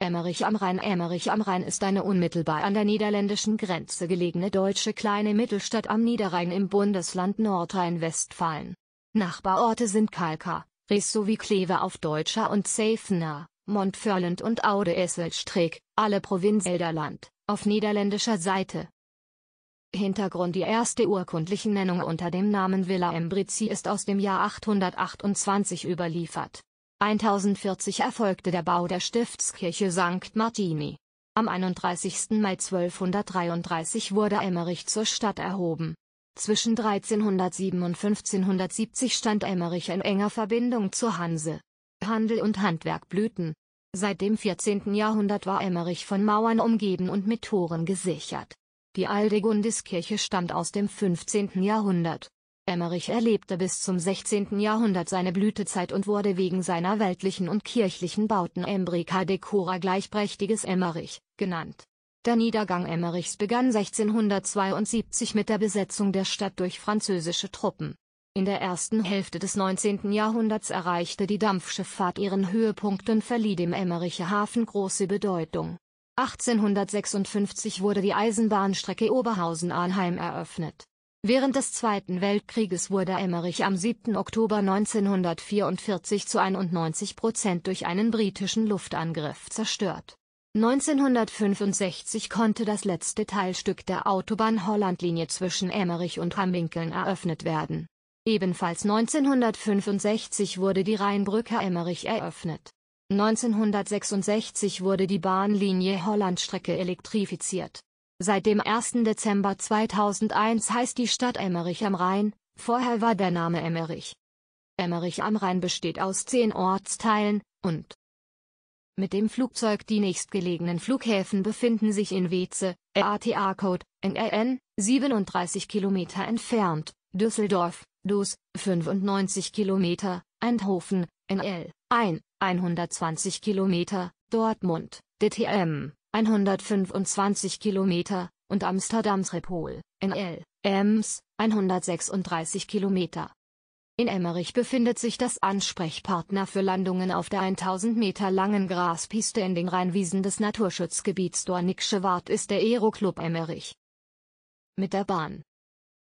Emmerich am Rhein Emmerich am Rhein ist eine unmittelbar an der niederländischen Grenze gelegene deutsche kleine Mittelstadt am Niederrhein im Bundesland Nordrhein-Westfalen. Nachbarorte sind Kalka, Ries sowie Kleve auf deutscher und Zevenaar, Montferland und Oude-Esselstreek, alle Provinz Elderland, auf niederländischer Seite. Hintergrund Die erste urkundliche Nennung unter dem Namen Villa Embrici ist aus dem Jahr 828 überliefert 1040 erfolgte der Bau der Stiftskirche St. Martini. Am 31. Mai 1233 wurde Emmerich zur Stadt erhoben. Zwischen 1307 und 1570 stand Emmerich in enger Verbindung zur Hanse. Handel und Handwerk blühten. Seit dem 14. Jahrhundert war Emmerich von Mauern umgeben und mit Toren gesichert. Die Aldegundiskirche stammt aus dem 15. Jahrhundert. Emmerich erlebte bis zum 16. Jahrhundert seine Blütezeit und wurde wegen seiner weltlichen und kirchlichen Bauten Embrica decora gleichprächtiges Emmerich genannt. Der Niedergang Emmerichs begann 1672 mit der Besetzung der Stadt durch französische Truppen. In der ersten Hälfte des 19. Jahrhunderts erreichte die Dampfschifffahrt ihren Höhepunkt und verlieh dem Emmericher Hafen große Bedeutung. 1856 wurde die Eisenbahnstrecke Oberhausen-Arnheim eröffnet Während des Zweiten Weltkrieges wurde Emmerich am 7. Oktober 1944 zu 91 Prozent durch einen britischen Luftangriff zerstört. 1965 konnte das letzte Teilstück der autobahn holland linie zwischen Emmerich und Hamminkeln eröffnet werden. Ebenfalls 1965 wurde die Rheinbrücke Emmerich eröffnet. 1966 wurde die Bahnlinie Holland-Strecke elektrifiziert. Seit dem 1. Dezember 2001 heißt die Stadt Emmerich am Rhein, vorher war der Name Emmerich. Emmerich am Rhein besteht aus zehn Ortsteilen, und mit dem Flugzeug die nächstgelegenen Flughäfen befinden sich in Weze, rata code NRN, 37 Kilometer entfernt, Düsseldorf, Dus, 95 Kilometer, Eindhoven, NL, 1, 120 Kilometer, Dortmund, DTM, 125 Kilometer, und Amsterdams Repol, NL, Ems, 136 Kilometer. In Emmerich befindet sich das Ansprechpartner für Landungen auf der 1000 Meter langen Graspiste in den Rheinwiesen des Naturschutzgebiets Dornicksche Wart ist der Aeroclub Emmerich. Mit der Bahn.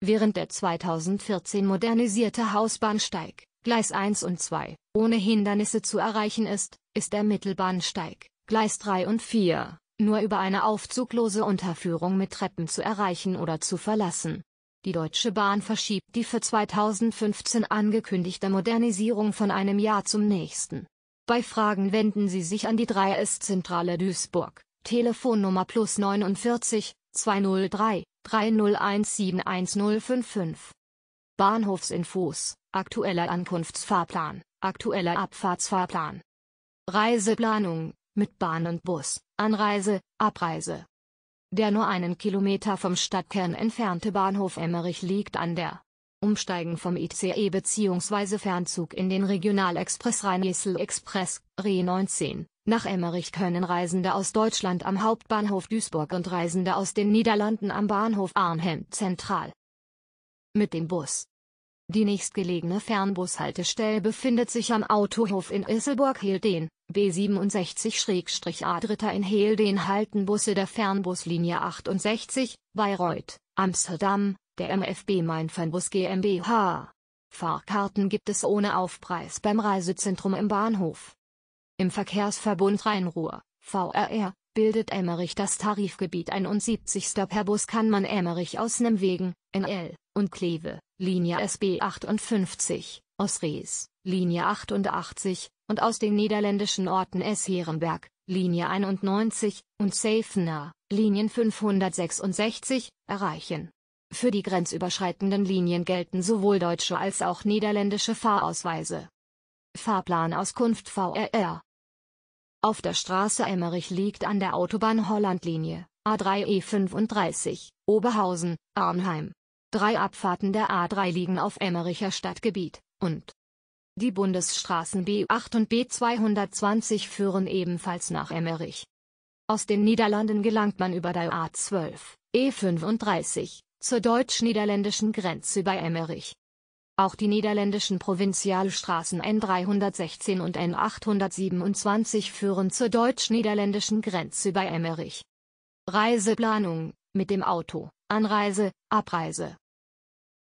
Während der 2014 modernisierte Hausbahnsteig, Gleis 1 und 2, ohne Hindernisse zu erreichen ist, ist der Mittelbahnsteig, Gleis 3 und 4, nur über eine aufzuglose Unterführung mit Treppen zu erreichen oder zu verlassen. Die Deutsche Bahn verschiebt die für 2015 angekündigte Modernisierung von einem Jahr zum nächsten. Bei Fragen wenden Sie sich an die 3S-Zentrale Duisburg, Telefonnummer plus 49 203 30171055. Bahnhofsinfos, aktueller Ankunftsfahrplan, aktueller Abfahrtsfahrplan. Reiseplanung, mit Bahn und Bus, Anreise, Abreise. Der nur einen Kilometer vom Stadtkern entfernte Bahnhof Emmerich liegt an der Umsteigen vom ICE bzw. Fernzug in den Regionalexpress Rhein-Esel-Express, RE 19, nach Emmerich können Reisende aus Deutschland am Hauptbahnhof Duisburg und Reisende aus den Niederlanden am Bahnhof Arnhem Zentral. Mit dem Bus die nächstgelegene Fernbushaltestelle befindet sich am Autohof in Isselburg-Hilden, B67-A3 in Hilden halten Busse der Fernbuslinie 68, Bayreuth, Amsterdam, der MFB Main Fernbus GmbH. Fahrkarten gibt es ohne Aufpreis beim Reisezentrum im Bahnhof. Im Verkehrsverbund Rhein-Ruhr, VRR, bildet Emmerich das Tarifgebiet 71. Per Bus kann man Emmerich aus Nemwegen, NL, und Kleve, Linie SB 58, aus Rees, Linie 88, und aus den niederländischen Orten S. Esherenberg, Linie 91, und Seifenaar, Linien 566, erreichen. Für die grenzüberschreitenden Linien gelten sowohl deutsche als auch niederländische Fahrausweise. Fahrplanauskunft VRR auf der Straße Emmerich liegt an der Autobahn Hollandlinie A3E35, e Oberhausen, Arnheim, Drei Abfahrten der A3 liegen auf Emmericher Stadtgebiet, und die Bundesstraßen B8 und B220 führen ebenfalls nach Emmerich. Aus den Niederlanden gelangt man über der A12, E35, zur deutsch-niederländischen Grenze bei Emmerich. Auch die niederländischen Provinzialstraßen N316 und N827 führen zur deutsch-niederländischen Grenze bei Emmerich. Reiseplanung mit dem Auto, Anreise, Abreise,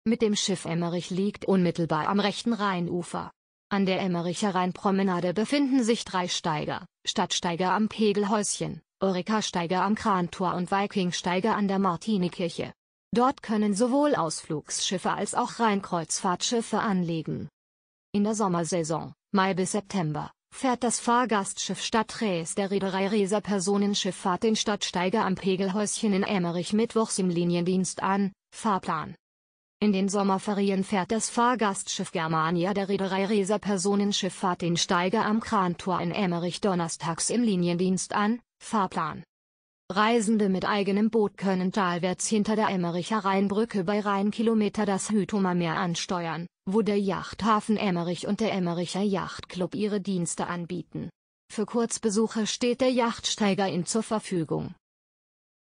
mit dem Schiff Emmerich liegt unmittelbar am rechten Rheinufer. An der Emmericher Rheinpromenade befinden sich drei Steiger, Stadtsteiger am Pegelhäuschen, Eureka-Steiger am Krantor und Viking-Steiger an der Martinikirche. Dort können sowohl Ausflugsschiffe als auch Rheinkreuzfahrtschiffe anlegen. In der Sommersaison, Mai bis September, fährt das Fahrgastschiff Stadträs der Reederei Reser Personenschifffahrt den Stadtsteiger am Pegelhäuschen in Emmerich mittwochs im Liniendienst an, Fahrplan in den Sommerferien fährt das Fahrgastschiff Germania der Reederei Reser Personenschifffahrt den Steiger am Krantor in Emmerich donnerstags im Liniendienst an, Fahrplan. Reisende mit eigenem Boot können talwärts hinter der Emmericher Rheinbrücke bei Rheinkilometer das Hüthumer Meer ansteuern, wo der Yachthafen Emmerich und der Emmericher Yachtclub ihre Dienste anbieten. Für Kurzbesuche steht der Yachtsteiger ihnen zur Verfügung.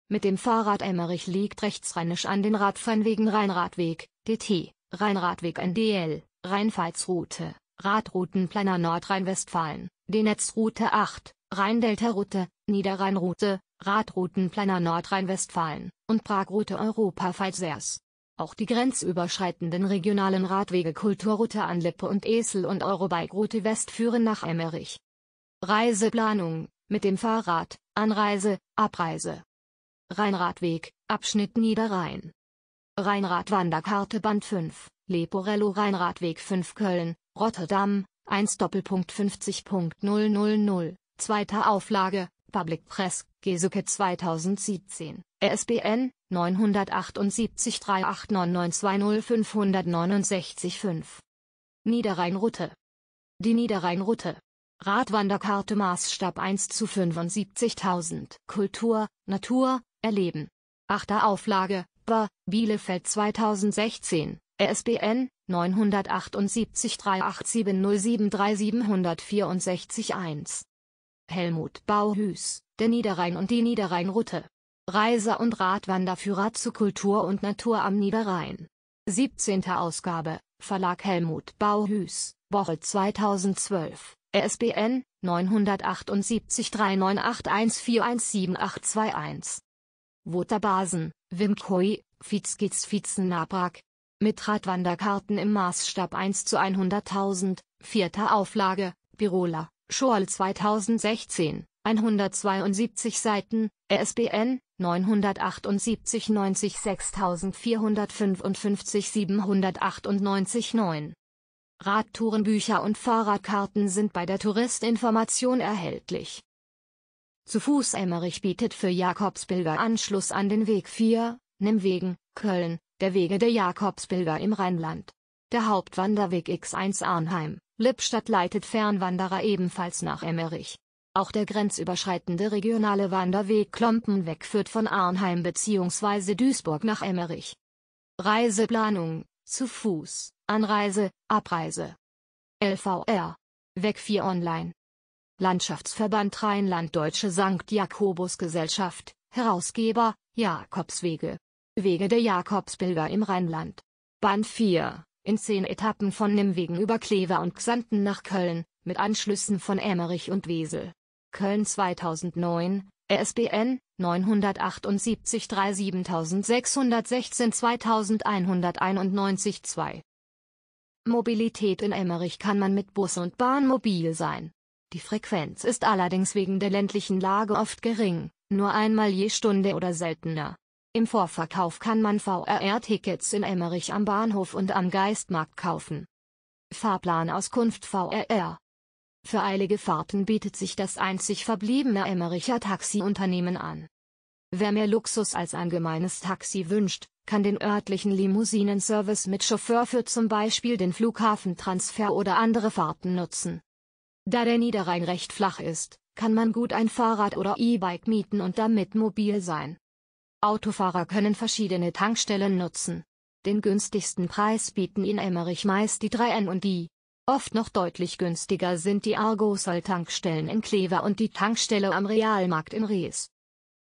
Mit dem Fahrrad Emmerich liegt rechtsrheinisch an den Radfernwegen Rheinradweg, DT, Rheinradweg NDL, Rheinpfalzroute, route Radroutenplaner Nordrhein-Westfalen, netz 8, rheindelta route Niederrheinroute, route Radroutenplaner Nordrhein-Westfalen und Pragroute europa pfalz Auch die grenzüberschreitenden regionalen Radwege Kulturroute an Lippe und Esel und Eurobike-Route West führen nach Emmerich. Reiseplanung, mit dem Fahrrad, Anreise, Abreise, Rheinradweg, Abschnitt Niederrhein. Rheinrad-Wanderkarte Band 5, Leporello Rheinradweg 5 Köln, Rotterdam, 1 Doppelpunkt 50.000, zweiter Auflage, Public Press, Gesuke 2017, ISBN 978 389920 569 Niederrhein-Route. Die Niederrhein-Route. Radwanderkarte Maßstab 1 zu 75.000. Kultur, Natur, erleben. 8. Auflage, BA, Bielefeld 2016, ISBN 978 387073764 1. Helmut Bauhüß, der Niederrhein und die Niederrhein-Route. Reise- und Radwanderführer zu Kultur und Natur am Niederrhein. 17. Ausgabe, Verlag Helmut Bauhüß, Woche 2012, ISBN 978 3981417821. Votabasen, Wimkoi, Fitzkids Fitzenapark. Mit Radwanderkarten im Maßstab 1 zu 100.000, vierter Auflage, Birola, Schoal 2016, 172 Seiten, ISBN 978 90 6455 798 9. Radtourenbücher und Fahrradkarten sind bei der Touristinformation erhältlich. Zu Fuß Emmerich bietet für Jakobsbilger Anschluss an den Weg 4, Nimmwegen, Köln, der Wege der Jakobsbilger im Rheinland. Der Hauptwanderweg X1 Arnheim, Lippstadt leitet Fernwanderer ebenfalls nach Emmerich. Auch der grenzüberschreitende regionale Wanderweg Klompenweg führt von Arnheim bzw. Duisburg nach Emmerich. Reiseplanung, zu Fuß, Anreise, Abreise. LVR. Weg 4 Online. Landschaftsverband Rheinland-Deutsche Sankt Jakobus-Gesellschaft, Herausgeber, Jakobswege. Wege der Jakobsbilder im Rheinland. Band 4, in zehn Etappen von Nimwegen über Klever und Xanten nach Köln, mit Anschlüssen von Emmerich und Wesel. Köln 2009, ISBN 978 37616 2191 2. Mobilität in Emmerich kann man mit Bus und Bahn mobil sein. Die Frequenz ist allerdings wegen der ländlichen Lage oft gering, nur einmal je Stunde oder seltener. Im Vorverkauf kann man VRR-Tickets in Emmerich am Bahnhof und am Geistmarkt kaufen. Fahrplanauskunft VRR Für eilige Fahrten bietet sich das einzig verbliebene Emmericher Taxiunternehmen an. Wer mehr Luxus als ein gemeines Taxi wünscht, kann den örtlichen Limousinenservice mit Chauffeur für zum Beispiel den Flughafentransfer oder andere Fahrten nutzen. Da der Niederrhein recht flach ist, kann man gut ein Fahrrad oder E-Bike mieten und damit mobil sein. Autofahrer können verschiedene Tankstellen nutzen. Den günstigsten Preis bieten in Emmerich meist die 3N und die. Oft noch deutlich günstiger sind die Argosol-Tankstellen in Klever und die Tankstelle am Realmarkt in Ries.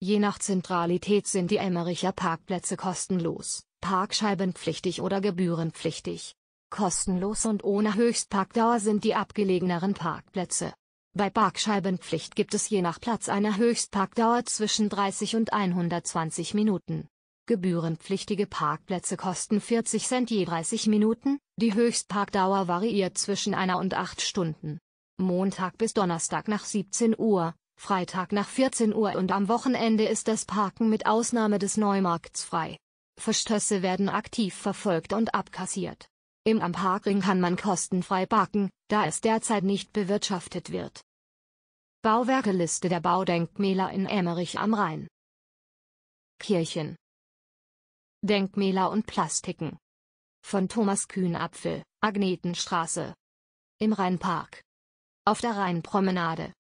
Je nach Zentralität sind die Emmericher Parkplätze kostenlos, parkscheibenpflichtig oder gebührenpflichtig. Kostenlos und ohne Höchstparkdauer sind die abgelegeneren Parkplätze. Bei Parkscheibenpflicht gibt es je nach Platz eine Höchstparkdauer zwischen 30 und 120 Minuten. Gebührenpflichtige Parkplätze kosten 40 Cent je 30 Minuten, die Höchstparkdauer variiert zwischen einer und acht Stunden. Montag bis Donnerstag nach 17 Uhr, Freitag nach 14 Uhr und am Wochenende ist das Parken mit Ausnahme des Neumarkts frei. Verstöße werden aktiv verfolgt und abkassiert. Im Amparring kann man kostenfrei parken, da es derzeit nicht bewirtschaftet wird. Bauwerkeliste der Baudenkmäler in Emmerich am Rhein. Kirchen. Denkmäler und Plastiken. Von Thomas Kühnapfel, Agnetenstraße. Im Rheinpark. Auf der Rheinpromenade.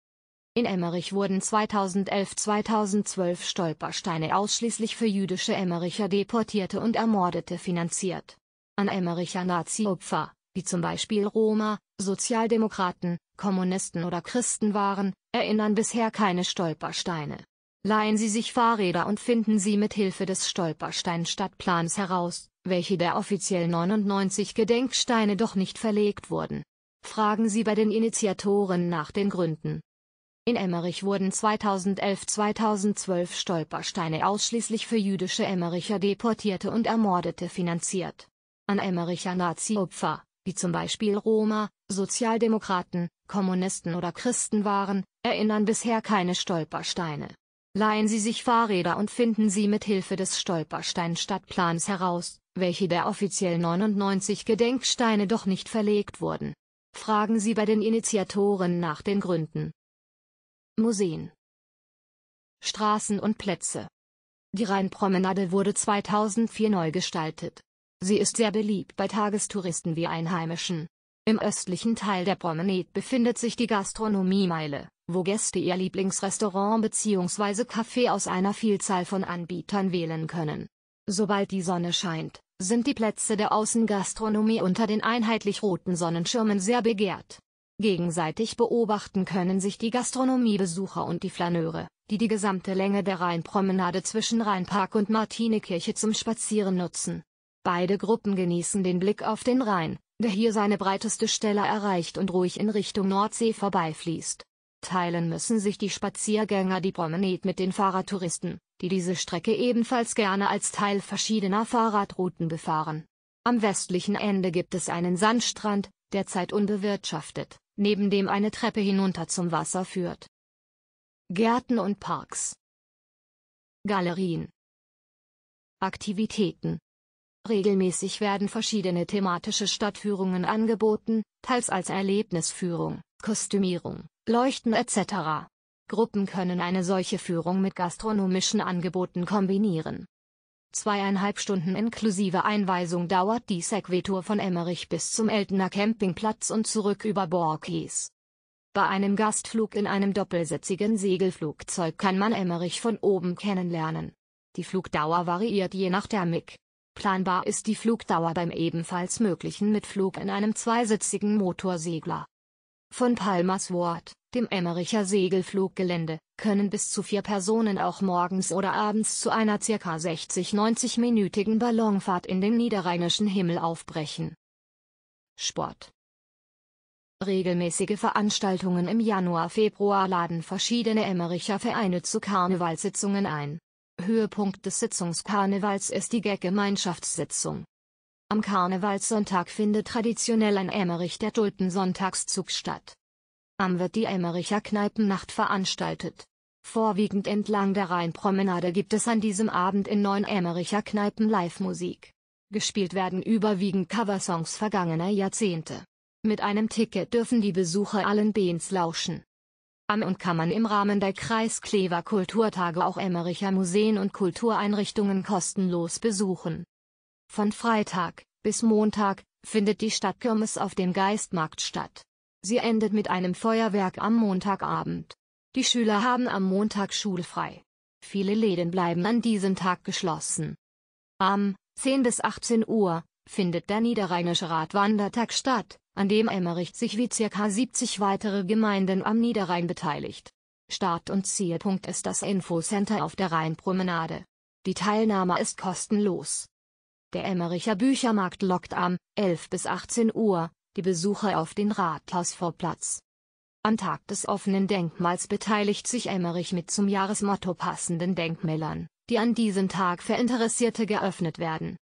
In Emmerich wurden 2011-2012 Stolpersteine ausschließlich für jüdische Emmericher Deportierte und Ermordete finanziert an Emmericher Nazi-Opfer, wie zum Beispiel Roma, Sozialdemokraten, Kommunisten oder Christen waren, erinnern bisher keine Stolpersteine. Leihen Sie sich Fahrräder und finden Sie mit Hilfe des Stolperstein-Stadtplans heraus, welche der offiziell 99 Gedenksteine doch nicht verlegt wurden. Fragen Sie bei den Initiatoren nach den Gründen. In Emmerich wurden 2011-2012 Stolpersteine ausschließlich für jüdische Emmericher Deportierte und Ermordete finanziert an Emmericher Nazi-Opfer, die zum Beispiel Roma, Sozialdemokraten, Kommunisten oder Christen waren, erinnern bisher keine Stolpersteine. Leihen Sie sich Fahrräder und finden Sie mit Hilfe des Stolperstein-Stadtplans heraus, welche der offiziell 99 Gedenksteine doch nicht verlegt wurden. Fragen Sie bei den Initiatoren nach den Gründen. Museen Straßen und Plätze Die Rheinpromenade wurde 2004 neu gestaltet. Sie ist sehr beliebt bei Tagestouristen wie Einheimischen. Im östlichen Teil der Promenade befindet sich die Gastronomiemeile, wo Gäste ihr Lieblingsrestaurant bzw. Café aus einer Vielzahl von Anbietern wählen können. Sobald die Sonne scheint, sind die Plätze der Außengastronomie unter den einheitlich roten Sonnenschirmen sehr begehrt. Gegenseitig beobachten können sich die Gastronomiebesucher und die Flaneure, die die gesamte Länge der Rheinpromenade zwischen Rheinpark und Martinekirche zum Spazieren nutzen. Beide Gruppen genießen den Blick auf den Rhein, der hier seine breiteste Stelle erreicht und ruhig in Richtung Nordsee vorbeifließt. Teilen müssen sich die Spaziergänger die Promenade mit den Fahrradtouristen, die diese Strecke ebenfalls gerne als Teil verschiedener Fahrradrouten befahren. Am westlichen Ende gibt es einen Sandstrand, derzeit unbewirtschaftet, neben dem eine Treppe hinunter zum Wasser führt. Gärten und Parks Galerien Aktivitäten Regelmäßig werden verschiedene thematische Stadtführungen angeboten, teils als Erlebnisführung, Kostümierung, Leuchten etc. Gruppen können eine solche Führung mit gastronomischen Angeboten kombinieren. Zweieinhalb Stunden inklusive Einweisung dauert die Segway-Tour von Emmerich bis zum Eltener Campingplatz und zurück über Borkis. Bei einem Gastflug in einem doppelsitzigen Segelflugzeug kann man Emmerich von oben kennenlernen. Die Flugdauer variiert je nach Thermik. Planbar ist die Flugdauer beim ebenfalls möglichen Mitflug in einem zweisitzigen Motorsegler. Von Wort, dem Emmericher Segelfluggelände, können bis zu vier Personen auch morgens oder abends zu einer ca. 60-90-minütigen Ballonfahrt in den niederrheinischen Himmel aufbrechen. Sport Regelmäßige Veranstaltungen im Januar-Februar laden verschiedene Emmericher Vereine zu Karnevalssitzungen ein Höhepunkt des Sitzungskarnevals ist die GEC-Gemeinschaftssitzung. Am Karnevalssonntag findet traditionell ein Emmerich der Tulpensonntagszug statt. Am wird die Emmericher Kneipennacht veranstaltet. Vorwiegend entlang der Rheinpromenade gibt es an diesem Abend in neun Emmericher Kneipen Live-Musik. Gespielt werden überwiegend Coversongs vergangener Jahrzehnte. Mit einem Ticket dürfen die Besucher allen Bands lauschen. Am und kann man im Rahmen der Kreisklever Kulturtage auch Emmericher Museen und Kultureinrichtungen kostenlos besuchen. Von Freitag bis Montag findet die Stadtkirmes auf dem Geistmarkt statt. Sie endet mit einem Feuerwerk am Montagabend. Die Schüler haben am Montag schulfrei. Viele Läden bleiben an diesem Tag geschlossen. Am 10 bis 18 Uhr findet der Niederrheinische Radwandertag statt an dem Emmerich sich wie ca. 70 weitere Gemeinden am Niederrhein beteiligt. Start und Zielpunkt ist das Infocenter auf der Rheinpromenade. Die Teilnahme ist kostenlos. Der Emmericher Büchermarkt lockt am 11 bis 18 Uhr die Besucher auf den Rathausvorplatz. Am Tag des offenen Denkmals beteiligt sich Emmerich mit zum Jahresmotto passenden Denkmälern, die an diesem Tag für Interessierte geöffnet werden.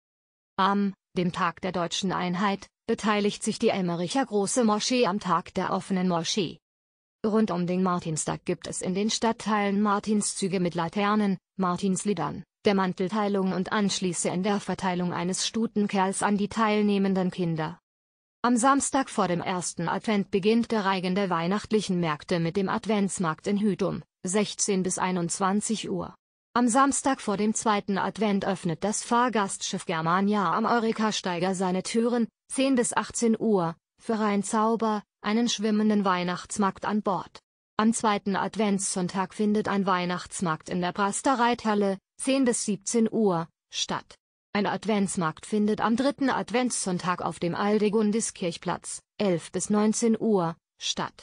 Am dem Tag der deutschen Einheit, beteiligt sich die Emmericher Große Moschee am Tag der offenen Moschee. Rund um den Martinstag gibt es in den Stadtteilen Martinszüge mit Laternen, Martinsliedern, der Mantelteilung und anschließend der Verteilung eines Stutenkerls an die teilnehmenden Kinder. Am Samstag vor dem ersten Advent beginnt der Reigen der weihnachtlichen Märkte mit dem Adventsmarkt in Hütum, 16 bis 21 Uhr. Am Samstag vor dem zweiten Advent öffnet das Fahrgastschiff Germania am Eureka-Steiger seine Türen, 10 bis 18 Uhr, für Rheinzauber, einen schwimmenden Weihnachtsmarkt an Bord. Am zweiten Adventssonntag findet ein Weihnachtsmarkt in der Brastereithalle, 10 bis 17 Uhr, statt. Ein Adventsmarkt findet am dritten Adventssonntag auf dem Aldegundiskirchplatz, 11 bis 19 Uhr, statt.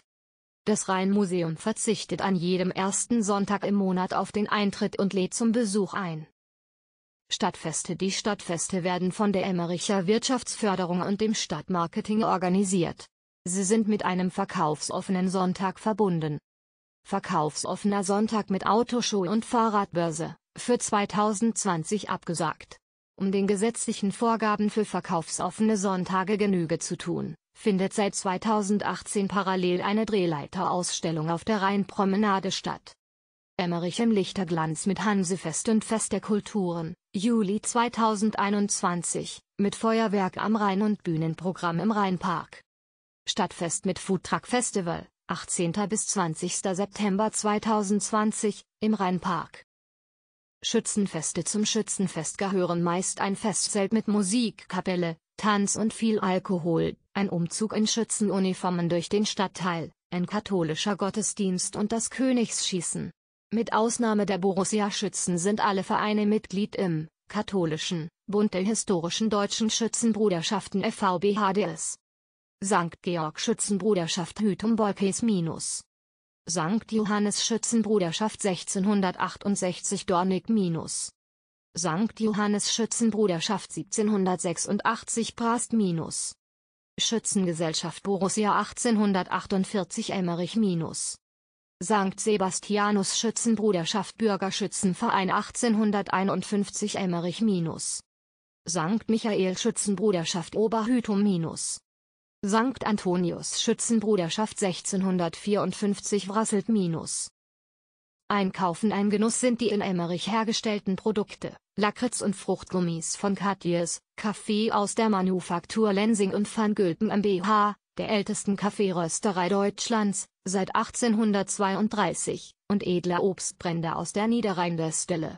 Das Rheinmuseum verzichtet an jedem ersten Sonntag im Monat auf den Eintritt und lädt zum Besuch ein. Stadtfeste Die Stadtfeste werden von der Emmericher Wirtschaftsförderung und dem Stadtmarketing organisiert. Sie sind mit einem verkaufsoffenen Sonntag verbunden. Verkaufsoffener Sonntag mit Autoshow und Fahrradbörse, für 2020 abgesagt. Um den gesetzlichen Vorgaben für verkaufsoffene Sonntage Genüge zu tun, findet seit 2018 parallel eine Drehleiterausstellung auf der Rheinpromenade statt. Emmerich im Lichterglanz mit Hansefest und Fest der Kulturen, Juli 2021, mit Feuerwerk am Rhein und Bühnenprogramm im Rheinpark. Stadtfest mit Foodtruck Festival, 18. bis 20. September 2020, im Rheinpark. Schützenfeste Zum Schützenfest gehören meist ein Festzelt mit Musikkapelle, Tanz und viel Alkohol, ein Umzug in Schützenuniformen durch den Stadtteil, ein katholischer Gottesdienst und das Königsschießen. Mit Ausnahme der Borussia-Schützen sind alle Vereine Mitglied im katholischen Bund der historischen deutschen Schützenbruderschaften FVBHDS. St. Georg Schützenbruderschaft Hütumbolkes minus. St. Johannes Schützenbruderschaft 1668 Dornig minus. St. Johannes Schützenbruderschaft 1786 Prast minus. Schützengesellschaft Borussia 1848 Emmerich minus. St. Sebastianus Schützenbruderschaft Bürgerschützenverein 1851 Emmerich minus. St. Michael Schützenbruderschaft Oberhütum minus. St. Antonius Schützenbruderschaft 1654 Wrasselt minus. Einkaufen ein Genuss sind die in Emmerich hergestellten Produkte, Lakritz und Fruchtgummis von Katjes, Kaffee aus der Manufaktur Lensing und van Gülpen mbH, der ältesten Kaffeerösterei Deutschlands, seit 1832, und edler Obstbrände aus der Niederrhein-Westelle.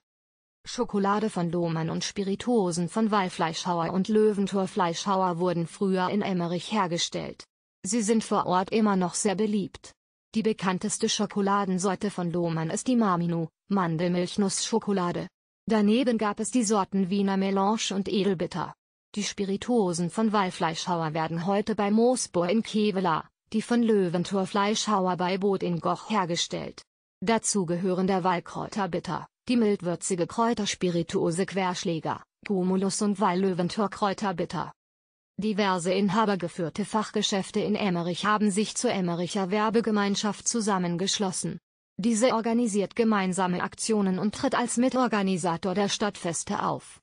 Schokolade von Lohmann und Spirituosen von Wallfleischhauer und Löwentorfleischhauer wurden früher in Emmerich hergestellt. Sie sind vor Ort immer noch sehr beliebt. Die bekannteste Schokoladensorte von Lohmann ist die Marmino, Mandelmilchnussschokolade. Daneben gab es die Sorten Wiener Melange und Edelbitter. Die Spirituosen von Wallfleischhauer werden heute bei Moosbohr in Kevela, die von Löwentor Fleischhauer bei Boot in Goch hergestellt. Dazu gehören der Wallkräuterbitter, die mildwürzige Kräuterspirituose Querschläger, Gumulus und Walllöwentor Kräuterbitter. Diverse inhabergeführte Fachgeschäfte in Emmerich haben sich zur Emmericher Werbegemeinschaft zusammengeschlossen. Diese organisiert gemeinsame Aktionen und tritt als Mitorganisator der Stadtfeste auf.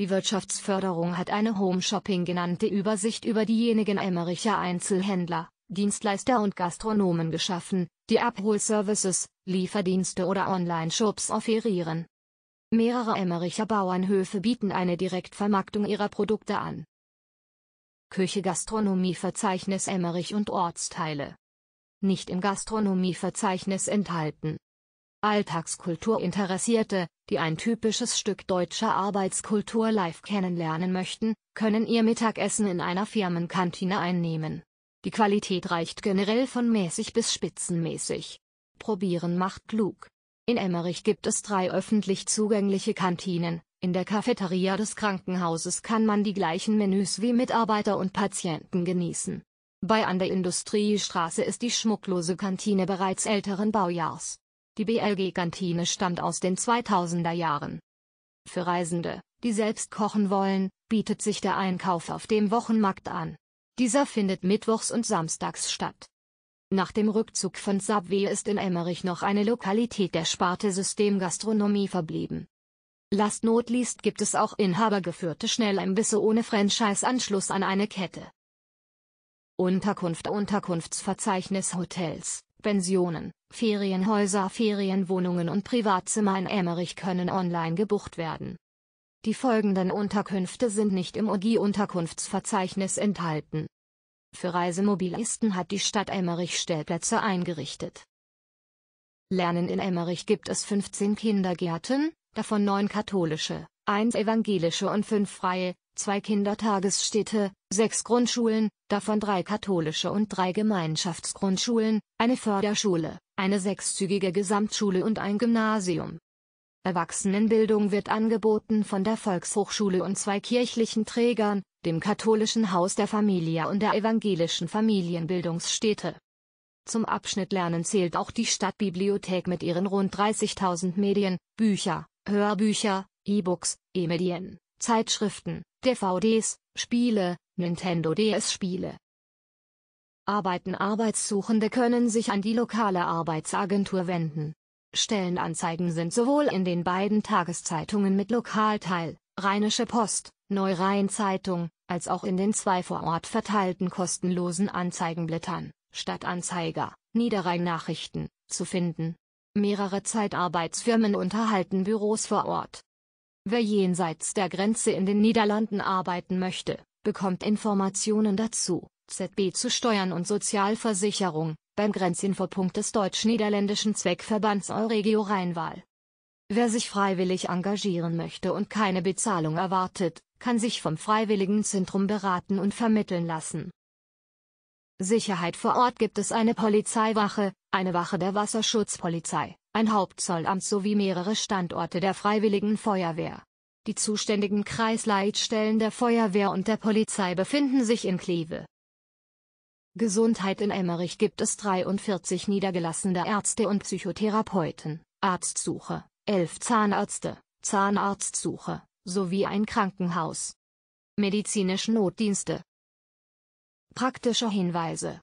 Die Wirtschaftsförderung hat eine Home Shopping genannte Übersicht über diejenigen Emmericher Einzelhändler, Dienstleister und Gastronomen geschaffen, die Abholservices, Lieferdienste oder Online-Shops offerieren. Mehrere Emmericher Bauernhöfe bieten eine Direktvermarktung ihrer Produkte an. Küche Gastronomieverzeichnis Emmerich und Ortsteile. Nicht im Gastronomieverzeichnis enthalten. Alltagskulturinteressierte, die ein typisches Stück deutscher Arbeitskultur live kennenlernen möchten, können ihr Mittagessen in einer Firmenkantine einnehmen. Die Qualität reicht generell von mäßig bis spitzenmäßig. Probieren macht klug. In Emmerich gibt es drei öffentlich zugängliche Kantinen, in der Cafeteria des Krankenhauses kann man die gleichen Menüs wie Mitarbeiter und Patienten genießen. Bei an der Industriestraße ist die schmucklose Kantine bereits älteren Baujahrs. Die BLG-Kantine stammt aus den 2000er Jahren. Für Reisende, die selbst kochen wollen, bietet sich der Einkauf auf dem Wochenmarkt an. Dieser findet mittwochs und samstags statt. Nach dem Rückzug von Subway ist in Emmerich noch eine Lokalität der Sparte Systemgastronomie verblieben Last not least gibt es auch inhabergeführte Schnelleimbisse ohne Franchise-Anschluss an eine Kette. Unterkunft Unterkunftsverzeichnis Hotels, Pensionen, Ferienhäuser, Ferienwohnungen und Privatzimmer in Emmerich können online gebucht werden. Die folgenden Unterkünfte sind nicht im OGI-Unterkunftsverzeichnis enthalten. Für Reisemobilisten hat die Stadt Emmerich Stellplätze eingerichtet. Lernen in Emmerich gibt es 15 Kindergärten, davon neun katholische, eins evangelische und fünf freie, zwei Kindertagesstädte, sechs Grundschulen, davon drei katholische und drei Gemeinschaftsgrundschulen, eine Förderschule, eine sechszügige Gesamtschule und ein Gymnasium. Erwachsenenbildung wird angeboten von der Volkshochschule und zwei kirchlichen Trägern, dem katholischen Haus der Familie und der evangelischen Familienbildungsstätte. Zum Abschnitt Lernen zählt auch die Stadtbibliothek mit ihren rund 30.000 Medien, Bücher, Hörbücher, E-Books, E-Medien, Zeitschriften, DVDs, Spiele, Nintendo DS-Spiele. Arbeiten Arbeitssuchende können sich an die lokale Arbeitsagentur wenden. Stellenanzeigen sind sowohl in den beiden Tageszeitungen mit Lokalteil, Rheinische Post, Neurhein-Zeitung, als auch in den zwei vor Ort verteilten kostenlosen Anzeigenblättern, Stadtanzeiger, Niederrhein-Nachrichten, zu finden. Mehrere Zeitarbeitsfirmen unterhalten Büros vor Ort. Wer jenseits der Grenze in den Niederlanden arbeiten möchte, bekommt Informationen dazu, ZB zu Steuern und Sozialversicherung, beim Grenzinfopunkt des deutsch-niederländischen Zweckverbands Euregio Rheinwahl. Wer sich freiwillig engagieren möchte und keine Bezahlung erwartet, kann sich vom Freiwilligenzentrum beraten und vermitteln lassen. Sicherheit vor Ort gibt es eine Polizeiwache, eine Wache der Wasserschutzpolizei, ein Hauptzollamt sowie mehrere Standorte der Freiwilligen Feuerwehr. Die zuständigen Kreisleitstellen der Feuerwehr und der Polizei befinden sich in Kleve. Gesundheit in Emmerich gibt es 43 niedergelassene Ärzte und Psychotherapeuten, Arztsuche, 11 Zahnärzte, Zahnarztsuche, sowie ein Krankenhaus. Medizinische Notdienste, Praktische Hinweise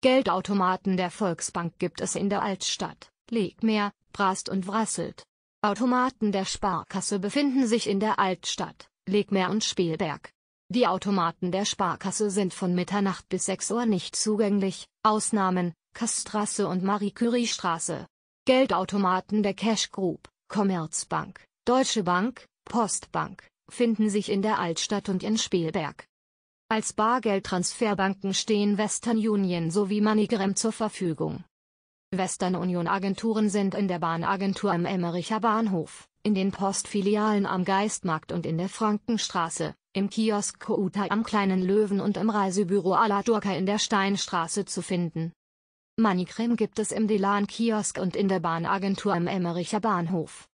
Geldautomaten der Volksbank gibt es in der Altstadt, Legmeer, Brast und Wrasselt. Automaten der Sparkasse befinden sich in der Altstadt, Legmeer und Spielberg. Die Automaten der Sparkasse sind von Mitternacht bis 6 Uhr nicht zugänglich, Ausnahmen, Kassstraße und Marie-Curie-Straße. Geldautomaten der Cash Group, Commerzbank, Deutsche Bank, Postbank, finden sich in der Altstadt und in Spielberg. Als Bargeldtransferbanken stehen Western Union sowie MoneyGram zur Verfügung. Western Union Agenturen sind in der Bahnagentur am Emmericher Bahnhof, in den Postfilialen am Geistmarkt und in der Frankenstraße, im Kiosk Kouta am Kleinen Löwen und im Reisebüro Aladurka in der Steinstraße zu finden. MoneyGram gibt es im Delan Kiosk und in der Bahnagentur am Emmericher Bahnhof.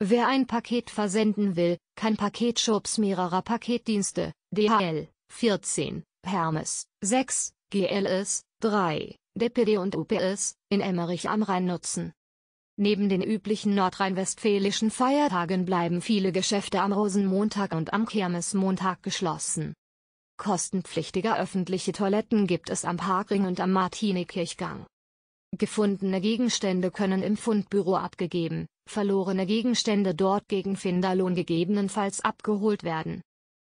Wer ein Paket versenden will, kann Paketshops mehrerer Paketdienste, DHL, 14, Hermes, 6, GLS, 3, DPD und UPS, in Emmerich am Rhein nutzen. Neben den üblichen nordrhein-westfälischen Feiertagen bleiben viele Geschäfte am Rosenmontag und am Kirmesmontag geschlossen. Kostenpflichtige öffentliche Toiletten gibt es am Parkring und am martini Gefundene Gegenstände können im Fundbüro abgegeben, verlorene Gegenstände dort gegen Finderlohn gegebenenfalls abgeholt werden.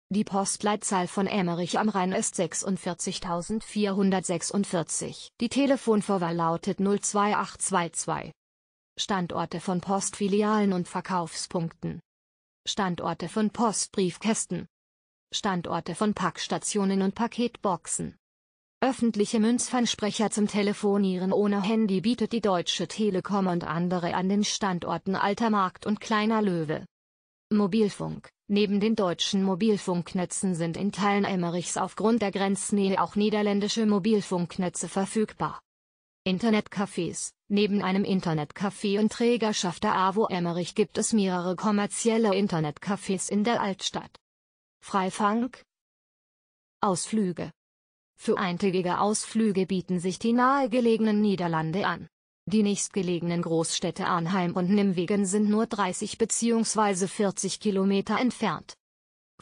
Die Postleitzahl von Emmerich am Rhein ist 46446. Die Telefonvorwahl lautet 02822. Standorte von Postfilialen und Verkaufspunkten. Standorte von Postbriefkästen. Standorte von Packstationen und Paketboxen. Öffentliche Münzfernsprecher zum Telefonieren ohne Handy bietet die Deutsche Telekom und andere an den Standorten Alter Markt und Kleiner Löwe. Mobilfunk Neben den deutschen Mobilfunknetzen sind in Teilen Emmerichs aufgrund der Grenznähe auch niederländische Mobilfunknetze verfügbar. Internetcafés Neben einem Internetcafé und Trägerschaft der AWO Emmerich gibt es mehrere kommerzielle Internetcafés in der Altstadt. Freifang Ausflüge Für eintägige Ausflüge bieten sich die nahegelegenen Niederlande an die nächstgelegenen Großstädte Arnheim und Nimwegen sind nur 30 bzw. 40 Kilometer entfernt.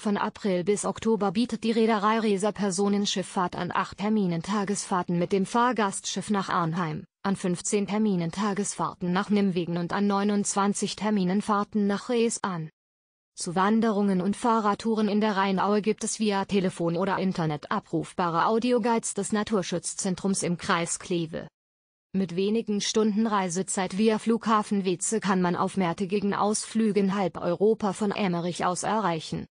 Von April bis Oktober bietet die Reederei Reser Personenschifffahrt an 8 Terminen Tagesfahrten mit dem Fahrgastschiff nach Arnheim, an 15 Terminen Tagesfahrten nach Nimwegen und an 29 Terminen Fahrten nach Rees an. Zu Wanderungen und Fahrradtouren in der Rheinaue gibt es via Telefon oder Internet abrufbare Audioguides des Naturschutzzentrums im Kreis Kleve. Mit wenigen Stunden Reisezeit via Flughafen Weze kann man auf mehrtägigen Ausflügen halb Europa von Emmerich aus erreichen